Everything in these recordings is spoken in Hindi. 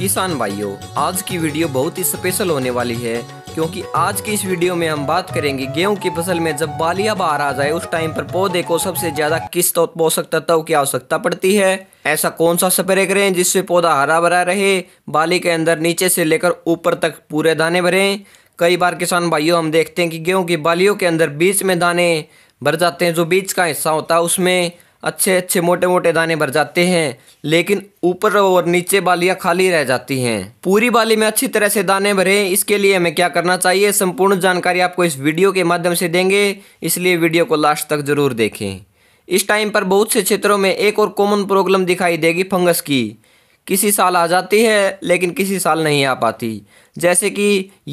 किसान भाइयों आज की वीडियो बहुत ही स्पेशल होने वाली है क्योंकि आज की इस वीडियो में हम बात करेंगे गेहूं की फसल में जब बालिया बाहर आ जाए उस टाइम पर पौधे को सबसे ज्यादा किस तो पोषक तत्व की आवश्यकता पड़ती है ऐसा कौन सा स्प्रे करें जिससे पौधा हरा भरा रहे बाली के अंदर नीचे से लेकर ऊपर तक पूरे दाने भरे कई बार किसान भाइयों हम देखते हैं कि गेहूँ की बालियों के अंदर बीच में दाने भर जाते हैं जो बीच का हिस्सा होता है उसमें अच्छे अच्छे मोटे मोटे दाने भर जाते हैं लेकिन ऊपर और नीचे बालियाँ खाली रह जाती हैं पूरी बाली में अच्छी तरह से दाने भरे इसके लिए हमें क्या करना चाहिए संपूर्ण जानकारी आपको इस वीडियो के माध्यम से देंगे इसलिए वीडियो को लास्ट तक जरूर देखें इस टाइम पर बहुत से क्षेत्रों में एक और कॉमन प्रॉब्लम दिखाई देगी फंगस की किसी साल आ जाती है लेकिन किसी साल नहीं आ पाती जैसे कि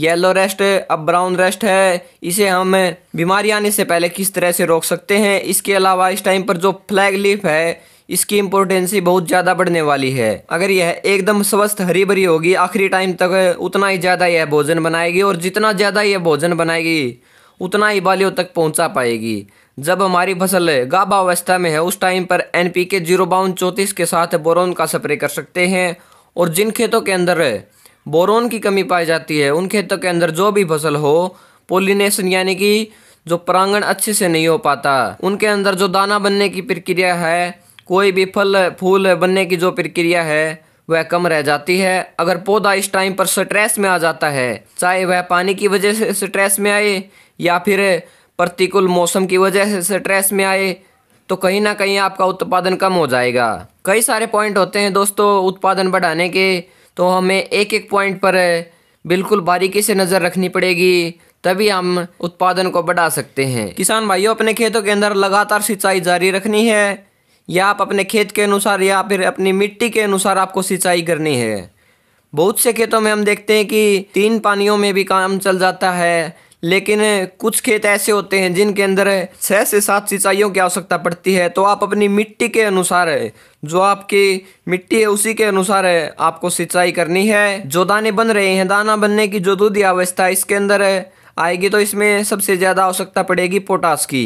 येलो रेस्ट अब ब्राउन रेस्ट है इसे हम बीमारी आने से पहले किस तरह से रोक सकते हैं इसके अलावा इस टाइम पर जो फ्लैग लीफ है इसकी इम्पोर्टेंसी बहुत ज़्यादा बढ़ने वाली है अगर यह एकदम स्वस्थ हरी भरी होगी आखिरी टाइम तक उतना ही ज़्यादा यह भोजन बनाएगी और जितना ज़्यादा यह भोजन बनाएगी उतना ही बालियों तक पहुंचा पाएगी जब हमारी फसल गाबा अवस्था में है उस टाइम पर एन पी के जीरो चौंतीस के साथ बोरोन का स्प्रे कर सकते हैं और जिन खेतों के अंदर बोरोन की कमी पाई जाती है उन खेतों के अंदर जो भी फसल हो पोलिनेशन यानी कि जो प्रांगण अच्छे से नहीं हो पाता उनके अंदर जो दाना बनने की प्रक्रिया है कोई भी फल फूल बनने की जो प्रक्रिया है वह कम रह जाती है अगर पौधा इस टाइम पर स्ट्रेस में आ जाता है चाहे वह पानी की वजह से स्ट्रेस में आए या फिर प्रतिकूल मौसम की वजह से स्ट्रेस में आए तो कहीं ना कहीं आपका उत्पादन कम हो जाएगा कई सारे पॉइंट होते हैं दोस्तों उत्पादन बढ़ाने के तो हमें एक एक पॉइंट पर बिल्कुल बारीकी से नज़र रखनी पड़ेगी तभी हम उत्पादन को बढ़ा सकते हैं किसान भाइयों अपने खेतों के अंदर लगातार सिंचाई जारी रखनी है या आप अपने खेत के अनुसार या फिर अपनी मिट्टी के अनुसार आपको सिंचाई करनी है बहुत से खेतों में हम देखते हैं कि तीन पानियों में भी काम चल जाता है लेकिन कुछ खेत ऐसे होते हैं जिनके अंदर छः से सात सिंचाइयों की आवश्यकता पड़ती है तो आप अपनी मिट्टी के अनुसार जो आपकी मिट्टी है उसी के अनुसार है आपको सिंचाई करनी है जो दाने बन रहे हैं दाना बनने की जो दूधी अवस्था है इसके अंदर आएगी तो इसमें सबसे ज़्यादा आवश्यकता पड़ेगी पोटास की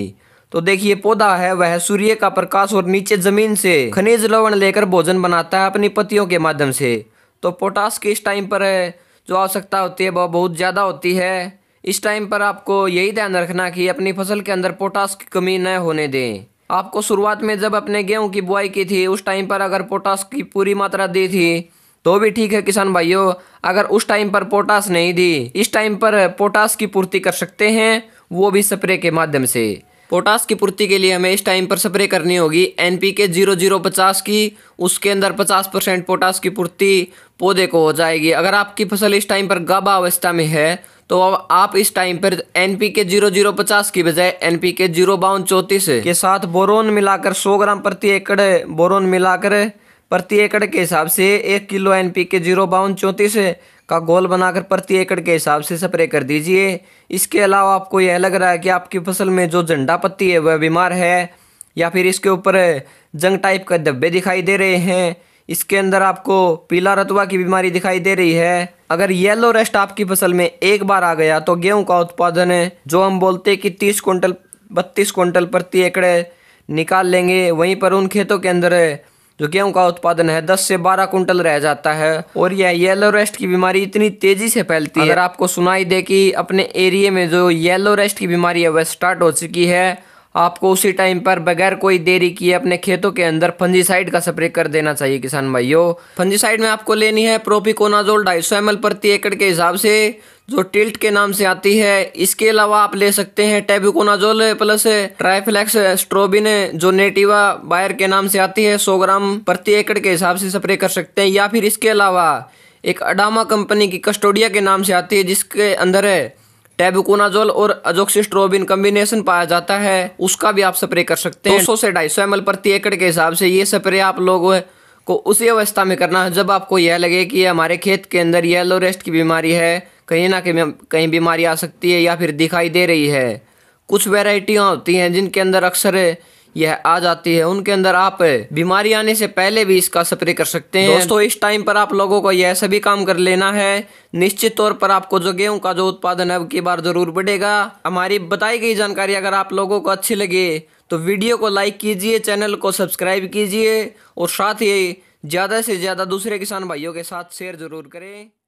तो देखिए पौधा है वह सूर्य का प्रकाश और नीचे जमीन से खनिज लवण लेकर भोजन बनाता है अपनी पतियों के माध्यम से तो पोटास की इस टाइम पर जो आवश्यकता होती है वह बहुत ज़्यादा होती है इस टाइम पर आपको यही ध्यान रखना कि अपनी फसल के अंदर पोटास की कमी न होने दें आपको शुरुआत में जब अपने गेहूं की बुआई की थी उस टाइम पर अगर पोटास की पूरी मात्रा दी थी तो भी ठीक है किसान भाइयों अगर उस टाइम पर पोटास नहीं दी इस टाइम पर पोटास की पूर्ति कर सकते हैं वो भी स्प्रे के माध्यम से पोटास की पूर्ति के लिए हमें इस टाइम पर स्प्रे करनी होगी N P K zero zero पचास की उसके अंदर पचास परसेंट पोटास की पूर्ति पौधे को हो जाएगी अगर आपकी फसल इस टाइम पर गाबा अवस्था में है तो अब आप इस टाइम पर N P K zero zero पचास की बजाय एन पी के जीरो बावन चौंतीस के साथ बोरोन मिलाकर सौ ग्राम प्रति एकड़ बोरोन मिलाकर प्रति एकड़ के हिसाब से एक kilo N P K zero बावन चौंतीस का गोल बनाकर प्रति एकड़ के हिसाब से स्प्रे कर दीजिए इसके अलावा आपको यह लग रहा है कि आपकी फसल में जो झंडा पत्ती है वह बीमार है या फिर इसके ऊपर जंग टाइप के धब्बे दिखाई दे रहे हैं इसके अंदर आपको पीला रतवा की बीमारी दिखाई दे रही है अगर येलो रेस्ट आपकी फसल में एक बार आ गया तो गेहूं का उत्पादन जो हम बोलते कि तीस क्विंटल बत्तीस कुंटल प्रति एकड़ निकाल लेंगे वहीं पर उन खेतों के अंदर जो गेहूं का उत्पादन है दस से बारह कुंटल रह जाता है और यह येलो रेस्ट की बीमारी इतनी तेजी से फैलती है अगर आपको सुनाई दे कि अपने एरिए में जो येलो रेस्ट की बीमारी है वह स्टार्ट हो चुकी है आपको उसी टाइम पर बगैर कोई देरी किए अपने खेतों के अंदर फंजीसाइड का स्प्रे कर देना चाहिए किसान भाइयों फंजीसाइड में आपको लेनी है प्रोपिकोनाजोल ढाई सौ एम प्रति एकड़ के हिसाब से जो टिल्ट के नाम से आती है इसके अलावा आप ले सकते हैं टेबिकोनाजोल प्लस ट्राइफ्लेक्स स्ट्रोबिन जो नेटिवा बायर के नाम से आती है 100 ग्राम प्रति एकड़ के हिसाब से स्प्रे कर सकते हैं या फिर इसके अलावा एक अडामा कंपनी की कस्टोडिया के नाम से आती है जिसके अंदर है टेबुकोनाजोल और अजोक्सिस्ट्रोबिन कम्बिनेशन पाया जाता है उसका भी आप स्प्रे कर सकते हैं दो से ढाई सौ एम प्रति एकड़ के हिसाब से ये स्प्रे आप लोग को उसी अवस्था में करना है जब आपको यह लगे कि हमारे खेत के अंदर येलो रेस्ट की बीमारी है कहीं ना कहीं कहीं बीमारी आ सकती है या फिर दिखाई दे रही है कुछ वेराइटियाँ होती हैं जिनके अंदर अक्सर यह आ जाती है उनके अंदर आप बीमारी आने से पहले भी इसका स्प्रे कर सकते हैं दोस्तों इस टाइम पर आप लोगों को यह सभी काम कर लेना है निश्चित तौर पर आपको जो गेहूं का जो उत्पादन है अब की बार जरूर बढ़ेगा हमारी बताई गई जानकारी अगर आप लोगों को अच्छी लगे तो वीडियो को लाइक कीजिए चैनल को सब्सक्राइब कीजिए और साथ ही ज़्यादा से ज़्यादा दूसरे किसान भाइयों के साथ शेयर जरूर करें